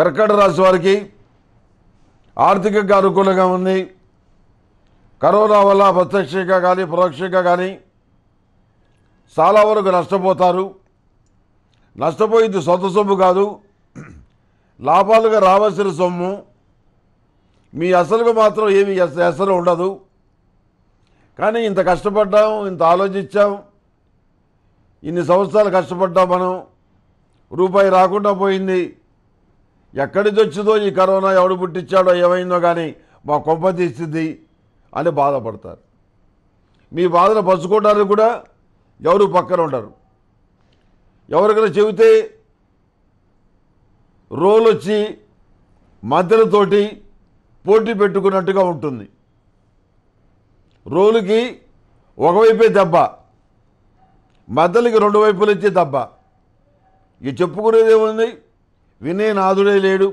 కర్కట రాశి వారికి ఆర్థికంగా అనుకూలంగా ఉంది కరోనా వల్ల ప్రత్యక్షంగా కానీ పరోక్షంగా కానీ చాలా వరకు నష్టపోతారు నష్టపోయింది సొంత సొమ్ము కాదు లాభాలుగా రావాల్సిన సొమ్ము మీ అసలుకు మాత్రం ఏమి అసలు ఉండదు కానీ ఇంత కష్టపడ్డాం ఇంత ఆలోచించాం ఇన్ని సంవత్సరాలు కష్టపడ్డాం మనం రూపాయి రాకుండా పోయింది ఎక్కడి వచ్చిందో ఈ కరోనా ఎవడు పుట్టించాడో ఏమైందో కానీ మా కొంప తీస్తుంది అని బాధపడతారు మీ బాధను పంచుకోవడానికి కూడా ఎవరు పక్కన ఉండరు ఎవరికైనా చెబితే రోల్ వచ్చి మద్దతుతోటి పోటీ పెట్టుకున్నట్టుగా ఉంటుంది రోలుకి ఒకవైపే దెబ్బ మద్దలకి రెండు వైపులు ఇచ్చే దెబ్బ ఇక చెప్పుకునేది ఏముంది వినే నాదుడే లేడు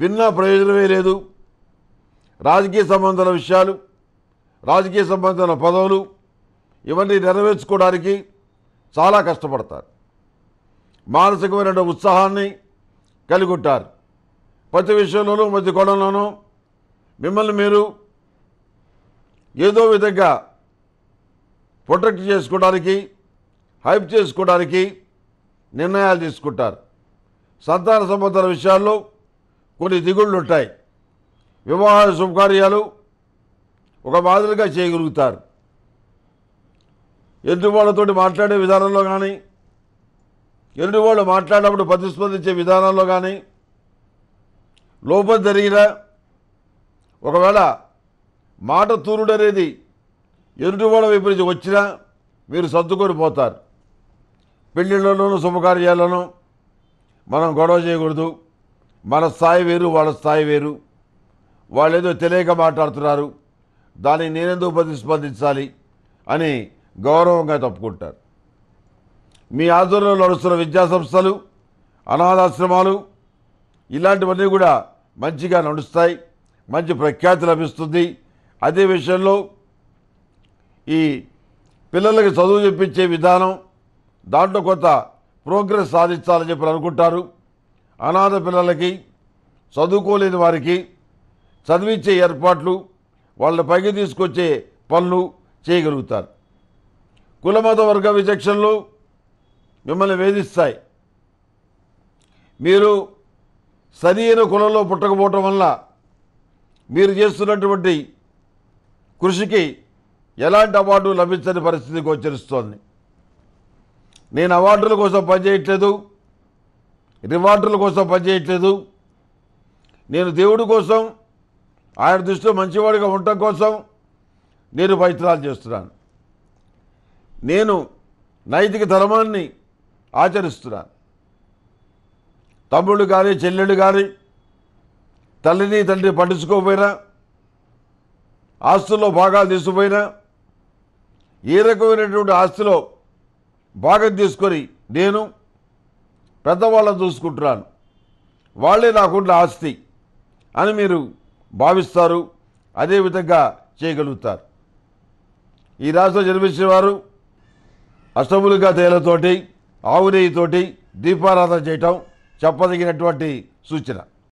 విన్నా ప్రయోజనమే లేదు రాజకీయ సంబంధాల విషయాలు రాజకీయ సంబంధాల పదవులు ఇవన్నీ నెరవేర్చుకోవడానికి చాలా కష్టపడతారు మానసికమైన ఉత్సాహాన్ని కలిగి ఉంటారు ప్రతి విషయంలోనూ మధ్య కోణంలోనూ మిమ్మల్ని మీరు ఏదో విధంగా ప్రొటెక్ట్ చేసుకోవడానికి హైప్ చేసుకోవడానికి నిర్ణయాలు తీసుకుంటారు సంతాన సంబంధాల విషయాల్లో కొన్ని దిగుళ్ళు ఉంటాయి వివాహ శుభకార్యాలు ఒక మాదిరిగా చేయగలుగుతారు ఎదుటి మాట్లాడే విధానంలో కానీ ఎదుటి వాళ్ళు మాట్లాడినప్పుడు ప్రతిస్పందించే విధానంలో కానీ లోపం జరిగినా ఒకవేళ మాట తూరుడు అనేది ఎదుటివాళ్ళ వైపు నుంచి వచ్చినా మీరు సర్దుకొని పోతారు పెళ్ళిళ్ళలోనూ శుభకార్యాలను మనం గొడవ చేయకూడదు మన స్థాయి వేరు వాళ్ళ స్థాయి వేరు వాళ్ళు ఏదో తెలియక మాట్లాడుతున్నారు దానికి నేనెందుకు ప్రతిస్పందించాలి అని గౌరవంగా తప్పుకుంటారు మీ ఆధ్వర్యంలో నడుస్తున్న విద్యాసంస్థలు అనాథాశ్రమాలు ఇలాంటివన్నీ కూడా మంచిగా నడుస్తాయి మంచి ప్రఖ్యాతి లభిస్తుంది అదే విషయంలో ఈ పిల్లలకి చదువు చెప్పించే విధానం దాంట్లో కొంత ప్రోగ్రెస్ సాధించాలని చెప్పి అనుకుంటారు అనాథ పిల్లలకి చదువుకోలేని వారికి చదివించే ఏర్పాట్లు వాళ్ళ పైకి తీసుకొచ్చే పనులు చేయగలుగుతారు కులమత వర్గ విచక్షణలు మిమ్మల్ని వేధిస్తాయి మీరు సరైన కులంలో పుట్టకపోవటం వల్ల మీరు చేస్తున్నటువంటి కృషికి ఎలాంటి అవార్డు లభించని పరిస్థితి గోచరిస్తోంది నేను అవార్డుల కోసం పనిచేయట్లేదు రివార్డుల కోసం పనిచేయట్లేదు నేను దేవుడి కోసం ఆయన దృష్టిలో మంచివాడిగా ఉండటం కోసం నేను ప్రయత్నాలు చేస్తున్నాను నేను నైతిక ధర్మాన్ని ఆచరిస్తున్నాను తమ్ముళ్ళు కానీ చెల్లెళ్ళు కానీ తల్లిని తండ్రిని పట్టించుకోకపోయినా ఆస్తుల్లో భాగాలు తీసుకుపోయినా ఏ రకమైనటువంటి ఆస్తిలో బాగా తీసుకొని నేను పెద్దవాళ్ళని చూసుకుంటున్నాను వాళ్ళే నాకుండా ఆస్తి అని మీరు భావిస్తారు అదేవిధంగా చేయగలుగుతారు ఈ రాష్ట్రం జన్మించిన వారు అష్టములుగా తేలతోటి ఆవునేయితోటి దీపారాధన చేయటం చెప్పదగినటువంటి సూచన